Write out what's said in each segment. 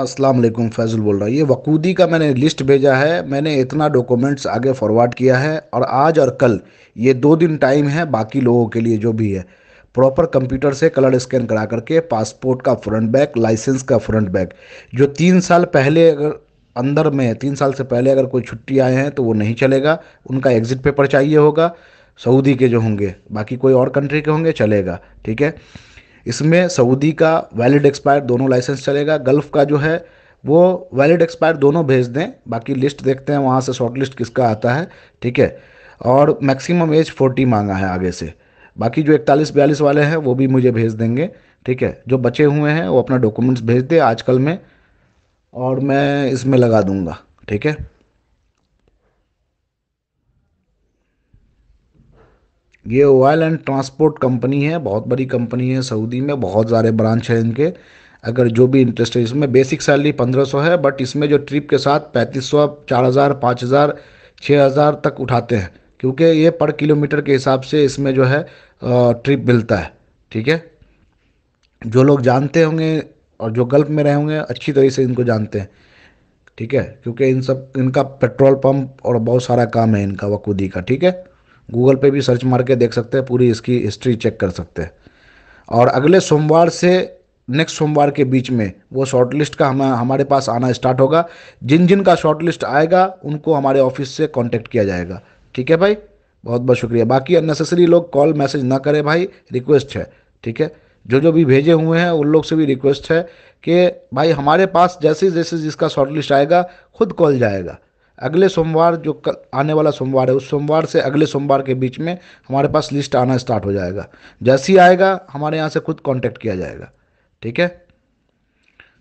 अस्सलाम वालेकुम फैज़ुल बोल रहा है ये वकूदी का मैंने लिस्ट भेजा है मैंने इतना डॉक्यूमेंट्स आगे फॉरवर्ड किया है और आज और कल ये दो दिन टाइम है बाकी लोगों के लिए जो भी है प्रॉपर कंप्यूटर से कलर स्कैन करा करके पासपोर्ट का फ्रंट बैक लाइसेंस का फ्रंट बैक जो तीन साल पहले अगर अंदर में तीन साल से पहले अगर कोई छुट्टी आए हैं तो वो नहीं चलेगा उनका एग्ज़िट पेपर चाहिए होगा सऊदी के जो होंगे बाकी कोई और कंट्री के होंगे चलेगा ठीक है इसमें सऊदी का वैलिड एक्सपायर दोनों लाइसेंस चलेगा गल्फ़ का जो है वो वैलिड एक्सपायर दोनों भेज दें बाकी लिस्ट देखते हैं वहाँ से शॉर्ट लिस्ट किसका आता है ठीक है और मैक्सिमम एज फोर्टी मांगा है आगे से बाकी जो इकतालीस बयालीस वाले हैं वो भी मुझे भेज देंगे ठीक है जो बचे हुए हैं वो अपना डॉक्यूमेंट्स भेज दे आजकल में और मैं इसमें लगा दूँगा ठीक है ये ऑयल एंड ट्रांसपोर्ट कंपनी है बहुत बड़ी कंपनी है सऊदी में बहुत सारे ब्रांच हैं इनके अगर जो भी इंटरेस्ट है इसमें बेसिक सैलरी पंद्रह सौ है बट इसमें जो ट्रिप के साथ पैंतीस सौ चार हजार पाँच हज़ार छः हज़ार तक उठाते हैं क्योंकि ये पर किलोमीटर के हिसाब से इसमें जो है ट्रिप मिलता है ठीक है जो लोग जानते होंगे और जो गल्फ में रहे होंगे अच्छी तरीके से इनको जानते हैं ठीक है क्योंकि इन सब इनका पेट्रोल पंप और बहुत सारा काम है इनका वकूदी का ठीक है गूगल पे भी सर्च मार के देख सकते हैं पूरी इसकी हिस्ट्री चेक कर सकते हैं और अगले सोमवार से नेक्स्ट सोमवार के बीच में वो शॉर्ट लिस्ट का हम हमारे पास आना स्टार्ट होगा जिन जिन का शॉर्ट लिस्ट आएगा उनको हमारे ऑफिस से कॉन्टेक्ट किया जाएगा ठीक है भाई बहुत बहुत शुक्रिया बाकी अननेसेसरी लोग कॉल मैसेज ना करें भाई रिक्वेस्ट है ठीक है जो जो भी भेजे हुए हैं उन लोग से भी रिक्वेस्ट है कि भाई हमारे पास जैसे जैसे जिसका शॉर्ट लिस्ट आएगा खुद कॉल जाएगा अगले सोमवार जो कल आने वाला सोमवार है उस सोमवार से अगले सोमवार के बीच में हमारे पास लिस्ट आना स्टार्ट हो जाएगा जैसे ही आएगा हमारे यहाँ से खुद कॉन्टैक्ट किया जाएगा ठीक है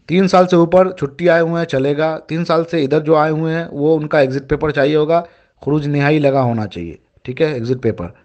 तीन साल से ऊपर छुट्टी आए हुए हैं चलेगा तीन साल से इधर जो आए हुए हैं वो उनका एग्ज़िट पेपर चाहिए होगा खरूज नहाई लगा होना चाहिए ठीक है एग्ज़िट पेपर